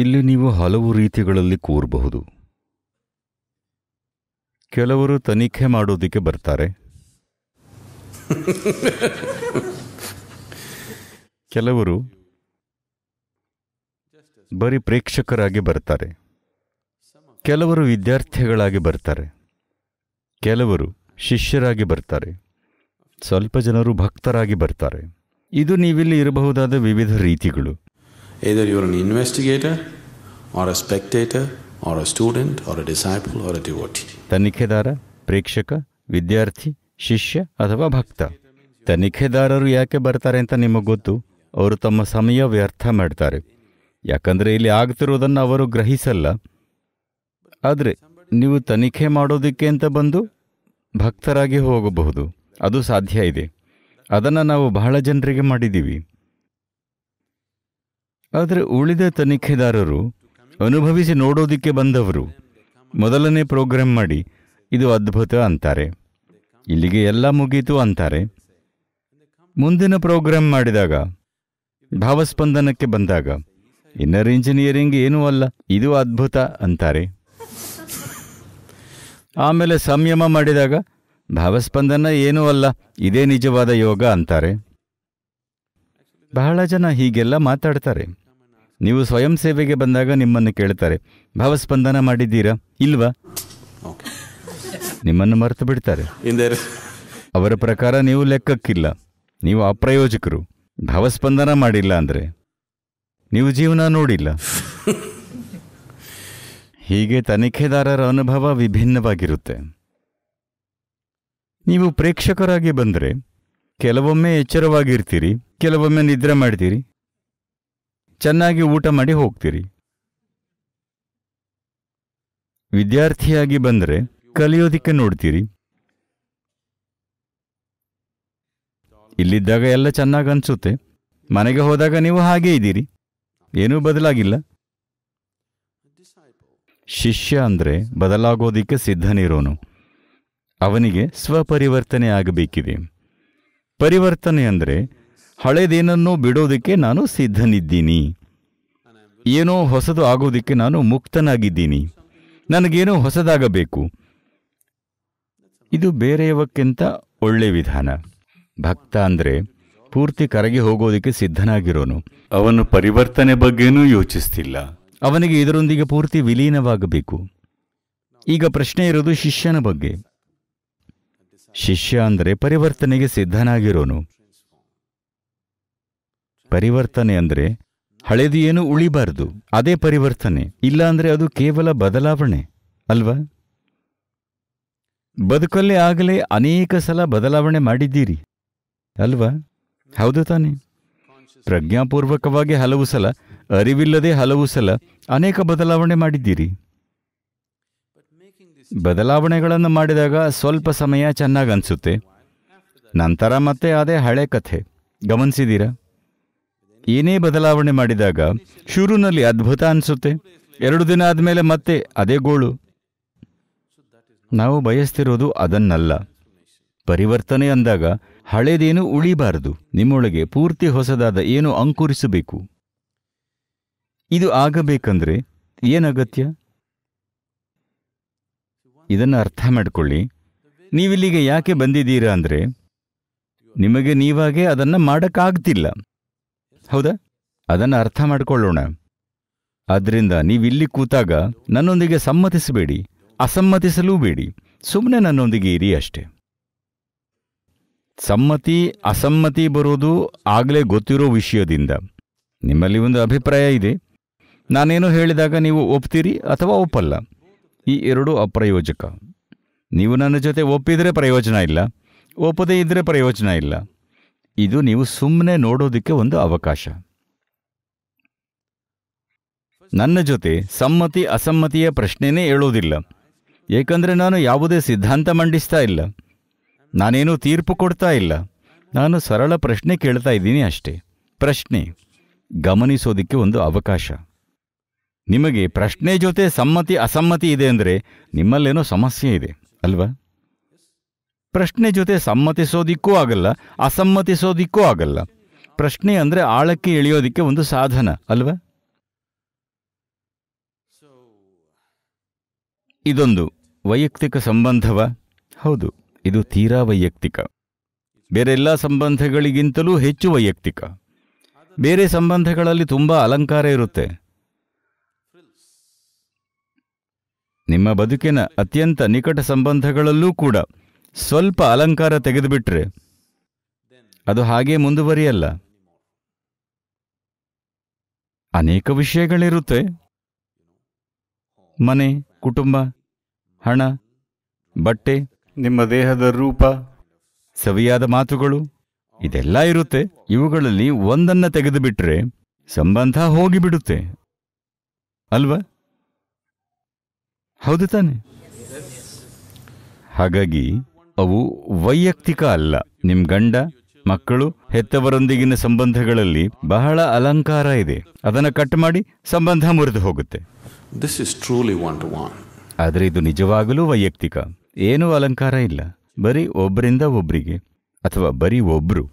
ಇಲ್ಲಿ ನೀವು ಹಲವು ರೀತಿಗಳಲ್ಲಿ ಕೂರಬಹುದು ಕೆಲವರು ತನಿಖೆ ಮಾಡೋದಕ್ಕೆ ಬರ್ತಾರೆ ಕೆಲವರು ಬರೀ ಪ್ರೇಕ್ಷಕರಾಗಿ ಬರ್ತಾರೆ ಕೆಲವರು ವಿದ್ಯಾರ್ಥಿಗಳಾಗಿ ಬರ್ತಾರೆ ಕೆಲವರು ಶಿಷ್ಯರಾಗಿ ಬರ್ತಾರೆ ಸ್ವಲ್ಪ ಜನರು ಭಕ್ತರಾಗಿ ಬರ್ತಾರೆ ಇದು ನೀವಿಲ್ಲಿ ಇರಬಹುದಾದ ವಿವಿಧ ರೀತಿಗಳು Either you're an investigator or a spectator or a student or a disciple or a ತನಿಖೆದಾರ ಪ್ರೇಕ್ಷಕ ವಿದ್ಯಾರ್ಥಿ ಶಿಷ್ಯ ಅಥವಾ ಭಕ್ತ ತನಿಖೆದಾರರು ಯಾಕೆ ಬರ್ತಾರೆ ಅಂತ ನಿಮಗೆ ಗೊತ್ತು ಅವರು ತಮ್ಮ ಸಮಯ ವ್ಯರ್ಥ ಮಾಡ್ತಾರೆ ಯಾಕಂದರೆ ಇಲ್ಲಿ ಆಗ್ತಿರೋದನ್ನು ಅವರು ಗ್ರಹಿಸಲ್ಲ ಆದರೆ ನೀವು ತನಿಖೆ ಮಾಡೋದಕ್ಕೆ ಅಂತ ಬಂದು ಭಕ್ತರಾಗಿ ಹೋಗಬಹುದು ಅದು ಸಾಧ್ಯ ಇದೆ ಅದನ್ನು ನಾವು ಬಹಳ ಜನರಿಗೆ ಮಾಡಿದ್ದೀವಿ ಆದರೆ ಉಳಿದ ತನಿಖೆದಾರರು ಅನುಭವಿಸಿ ನೋಡೋದಕ್ಕೆ ಬಂದವರು ಮೊದಲನೇ ಪ್ರೋಗ್ರಾಮ್ ಮಾಡಿ ಇದು ಅದ್ಭುತ ಅಂತಾರೆ ಇಲ್ಲಿಗೆ ಎಲ್ಲ ಮುಗೀತು ಅಂತಾರೆ ಮುಂದಿನ ಪ್ರೋಗ್ರಾಮ್ ಮಾಡಿದಾಗ ಭಾವಸ್ಪಂದನಕ್ಕೆ ಬಂದಾಗ ಇನ್ನರ್ ಇಂಜಿನಿಯರಿಂಗ್ ಏನೂ ಅಲ್ಲ ಇದು ಅದ್ಭುತ ಅಂತಾರೆ ಆಮೇಲೆ ಸಂಯಮ ಮಾಡಿದಾಗ ಭಾವಸ್ಪಂದನ ಏನೂ ಅಲ್ಲ ಇದೇ ನಿಜವಾದ ಯೋಗ ಅಂತಾರೆ ಬಹಳ ಜನ ಹೀಗೆಲ್ಲ ಮಾತಾಡ್ತಾರೆ ನೀವು ಸ್ವಯಂ ಸೇವೆಗೆ ಬಂದಾಗ ನಿಮ್ಮನ್ನು ಕೇಳ್ತಾರೆ ಭಾವಸ್ಪಂದನ ಮಾಡಿದ್ದೀರಾ ಇಲ್ವಾ ನಿಮ್ಮನ್ನು ಮರೆತು ಬಿಡ್ತಾರೆ ಅವರ ಪ್ರಕಾರ ನೀವು ಲೆಕ್ಕಕ್ಕಿಲ್ಲ ನೀವು ಅಪ್ರಯೋಜಕರು ಭಾವಸ್ಪಂದನ ಮಾಡಿಲ್ಲ ಅಂದರೆ ನೀವು ಜೀವನ ನೋಡಿಲ್ಲ ಹೀಗೆ ತನಿಖೆದಾರರ ಅನುಭವ ವಿಭಿನ್ನವಾಗಿರುತ್ತೆ ನೀವು ಪ್ರೇಕ್ಷಕರಾಗಿ ಬಂದರೆ ಕೆಲವೊಮ್ಮೆ ಎಚ್ಚರವಾಗಿರ್ತೀರಿ ಕೆಲವೊಮ್ಮೆ ನಿದ್ರೆ ಮಾಡ್ತೀರಿ ಚೆನ್ನಾಗಿ ಊಟ ಮಾಡಿ ಹೋಗ್ತೀರಿ ವಿದ್ಯಾರ್ಥಿಯಾಗಿ ಬಂದರೆ ಕಲಿಯೋದಿಕ್ಕೆ ನೋಡ್ತೀರಿ ಇಲ್ಲಿದ್ದಾಗ ಎಲ್ಲ ಚೆನ್ನಾಗಿ ಅನಿಸುತ್ತೆ ಮನೆಗೆ ಹೋದಾಗ ನೀವು ಹಾಗೇ ಇದ್ದೀರಿ ಏನೂ ಬದಲಾಗಿಲ್ಲ ಶಿಷ್ಯ ಅಂದರೆ ಬದಲಾಗೋದಿಕ್ಕೆ ಸಿದ್ಧನಿರೋನು ಅವನಿಗೆ ಸ್ವಪರಿವರ್ತನೆ ಆಗಬೇಕಿದೆ ಪರಿವರ್ತನೆ ಅಂದರೆ ಹಳೇದೇನನ್ನೂ ಬಿಡೋದಕ್ಕೆ ನಾನು ಸಿದ್ಧನಿದ್ದೀನಿ ಏನೋ ಹೊಸದು ಆಗೋದಕ್ಕೆ ನಾನು ಮುಕ್ತನಾಗಿದ್ದೀನಿ ನನಗೇನೋ ಹೊಸದಾಗಬೇಕು ಇದು ಬೇರೆಯವಕ್ಕಿಂತ ಒಳ್ಳೆ ವಿಧಾನ ಭಕ್ತ ಅಂದರೆ ಪೂರ್ತಿ ಕರಗಿ ಹೋಗೋದಕ್ಕೆ ಸಿದ್ಧನಾಗಿರೋನು ಅವನು ಪರಿವರ್ತನೆ ಬಗ್ಗೆನೂ ಯೋಚಿಸ್ತಿಲ್ಲ ಅವನಿಗೆ ಇದರೊಂದಿಗೆ ಪೂರ್ತಿ ವಿಲೀನವಾಗಬೇಕು ಈಗ ಪ್ರಶ್ನೆ ಇರೋದು ಶಿಷ್ಯನ ಬಗ್ಗೆ ಶಿಷ್ಯ ಅಂದರೆ ಪರಿವರ್ತನೆಗೆ ಸಿದ್ಧನಾಗಿರೋನು ಪರಿವರ್ತನೆ ಅಂದರೆ ಹಳೆದು ಏನು ಉಳಿಬಾರ್ದು ಅದೇ ಪರಿವರ್ತನೆ ಇಲ್ಲ ಅಂದರೆ ಅದು ಕೇವಲ ಬದಲಾವಣೆ ಅಲ್ವಾ ಬದುಕಲ್ಲೇ ಆಗಲೇ ಅನೇಕ ಸಲ ಬದಲಾವಣೆ ಮಾಡಿದ್ದೀರಿ ಅಲ್ವಾ ಹೌದು ತಾನೆ ಪ್ರಜ್ಞಾಪೂರ್ವಕವಾಗಿ ಹಲವು ಸಲ ಅರಿವಿಲ್ಲದೆ ಹಲವು ಸಲ ಅನೇಕ ಬದಲಾವಣೆ ಮಾಡಿದ್ದೀರಿ ಬದಲಾವಣೆಗಳನ್ನು ಮಾಡಿದಾಗ ಸ್ವಲ್ಪ ಸಮಯ ಚೆನ್ನಾಗಿ ಅನಿಸುತ್ತೆ ನಂತರ ಮತ್ತೆ ಅದೇ ಹಳೆ ಕಥೆ ಗಮನಿಸಿದ್ದೀರಾ ಏನೇ ಬದಲಾವಣೆ ಮಾಡಿದಾಗ ಶುರುನಲ್ಲಿ ಅದ್ಭುತ ಅನಿಸುತ್ತೆ ಎರಡು ದಿನ ಆದಮೇಲೆ ಮತ್ತೆ ಅದೇ ಗೋಳು ನಾವು ಬಯಸ್ತಿರೋದು ಅದನ್ನಲ್ಲ ಪರಿವರ್ತನೆ ಅಂದಾಗ ಹಳೇದೇನು ಉಳಿಬಾರದು ನಿಮ್ಮೊಳಗೆ ಪೂರ್ತಿ ಹೊಸದಾದ ಏನು ಅಂಕುರಿಸಬೇಕು ಇದು ಆಗಬೇಕಂದ್ರೆ ಏನಗತ್ಯ ಇದನ್ನು ಅರ್ಥ ಮಾಡಿಕೊಳ್ಳಿ ನೀವಿಲ್ಲಿಗೆ ಯಾಕೆ ಬಂದಿದ್ದೀರಾ ಅಂದರೆ ನಿಮಗೆ ನೀವಾಗೆ ಅದನ್ನು ಮಾಡೋಕ್ಕಾಗ್ತಿಲ್ಲ ಹೌದಾ ಅದನ್ನು ಅರ್ಥ ಮಾಡಿಕೊಳ್ಳೋಣ ಆದ್ದರಿಂದ ನೀವಿಲ್ಲಿ ಕೂತಾಗ ನನ್ನೊಂದಿಗೆ ಸಮ್ಮತಿಸಬೇಡಿ ಅಸಮ್ಮತಿಸಲೂ ಬೇಡಿ ಸುಮ್ಮನೆ ನನ್ನೊಂದಿಗೆ ಇರಿ ಅಷ್ಟೆ ಸಮ್ಮತಿ ಅಸಮ್ಮತಿ ಬರೋದು ಆಗಲೇ ಗೊತ್ತಿರೋ ವಿಷಯದಿಂದ ನಿಮ್ಮಲ್ಲಿ ಒಂದು ಅಭಿಪ್ರಾಯ ಇದೆ ನಾನೇನು ಹೇಳಿದಾಗ ನೀವು ಒಪ್ತೀರಿ ಅಥವಾ ಒಪ್ಪಲ್ಲ ಈ ಎರಡೂ ಅಪ್ರಯೋಜಕ ನೀವು ನನ್ನ ಜೊತೆ ಒಪ್ಪಿದರೆ ಪ್ರಯೋಜನ ಇಲ್ಲ ಒಪ್ಪದೇ ಇದ್ದರೆ ಪ್ರಯೋಜನ ಇಲ್ಲ ಇದು ನೀವು ಸುಮ್ಮನೆ ನೋಡೋದಕ್ಕೆ ಒಂದು ಅವಕಾಶ ನನ್ನ ಜೊತೆ ಸಮ್ಮತಿ ಅಸಮ್ಮತಿಯ ಪ್ರಶ್ನೆನೇ ಹೇಳೋದಿಲ್ಲ ಏಕೆಂದರೆ ನಾನು ಯಾವುದೇ ಸಿದ್ಧಾಂತ ಮಂಡಿಸ್ತಾ ಇಲ್ಲ ನಾನೇನು ತೀರ್ಪು ಕೊಡ್ತಾ ಇಲ್ಲ ನಾನು ಸರಳ ಪ್ರಶ್ನೆ ಕೇಳ್ತಾ ಇದ್ದೀನಿ ಅಷ್ಟೇ ಪ್ರಶ್ನೆ ಗಮನಿಸೋದಕ್ಕೆ ಒಂದು ಅವಕಾಶ ನಿಮಗೆ ಪ್ರಶ್ನೆ ಜೊತೆ ಸಮ್ಮತಿ ಅಸಮ್ಮತಿ ಇದೆ ಅಂದರೆ ನಿಮ್ಮಲ್ಲೇನೋ ಸಮಸ್ಯೆ ಇದೆ ಅಲ್ವಾ ಪ್ರಶ್ನೆ ಜೊತೆ ಸಮ್ಮತಿಸೋದಿಕ್ಕೂ ಆಗಲ್ಲ ಅಸಮ್ಮತಿಸೋದಿಕ್ಕೂ ಆಗಲ್ಲ ಪ್ರಶ್ನೆ ಅಂದರೆ ಆಳಕ್ಕೆ ಎಳೆಯೋದಿಕ್ಕೆ ಒಂದು ಸಾಧನ ಅಲ್ವಾ ಇದೊಂದು ವೈಯಕ್ತಿಕ ಸಂಬಂಧವ ಹೌದು ಇದು ತೀರಾ ವೈಯಕ್ತಿಕ ಬೇರೆಲ್ಲ ಸಂಬಂಧಗಳಿಗಿಂತಲೂ ಹೆಚ್ಚು ವೈಯಕ್ತಿಕ ಬೇರೆ ಸಂಬಂಧಗಳಲ್ಲಿ ತುಂಬ ಅಲಂಕಾರ ಇರುತ್ತೆ ನಿಮ್ಮ ಬದುಕಿನ ಅತ್ಯಂತ ನಿಕಟ ಸಂಬಂಧಗಳಲ್ಲೂ ಕೂಡ ಸ್ವಲ್ಪ ಅಲಂಕಾರ ತೆಗೆದುಬಿಟ್ರೆ ಅದು ಹಾಗೇ ಮುಂದುವರಿಯಲ್ಲ ಅನೇಕ ವಿಷಯಗಳಿರುತ್ತೆ ಮನೆ ಕುಟುಂಬ ಹಣ ಬಟ್ಟೆ ನಿಮ್ಮ ದೇಹದ ರೂಪ ಸವಿಯಾದ ಮಾತುಗಳು ಇದೆಲ್ಲ ಇರುತ್ತೆ ಇವುಗಳಲ್ಲಿ ಒಂದನ್ನು ತೆಗೆದುಬಿಟ್ರೆ ಸಂಬಂಧ ಹೋಗಿಬಿಡುತ್ತೆ ಅಲ್ವಾ ಹೌದು ತಾನೆ ಹಾಗಾಗಿ ಅವು ವೈಯಕ್ತಿಕ ಅಲ್ಲ ನಿಮ್ ಗಂಡ ಮಕ್ಕಳು ಹೆತ್ತವರೊಂದಿಗಿನ ಸಂಬಂಧಗಳಲ್ಲಿ ಬಹಳ ಅಲಂಕಾರ ಇದೆ ಅದನ್ನು ಕಟ್ ಮಾಡಿ ಸಂಬಂಧ ಮುರಿದು ಹೋಗುತ್ತೆ ದಿಸ್ ಇಸ್ ಟ್ರೂಲಿ ಒನ್ ಆದರೆ ಇದು ನಿಜವಾಗಲೂ ವೈಯಕ್ತಿಕ ಏನೂ ಅಲಂಕಾರ ಇಲ್ಲ ಬರೀ ಒಬ್ಬರಿಂದ ಒಬ್ಬರಿಗೆ ಅಥವಾ ಬರೀ ಒಬ್ರು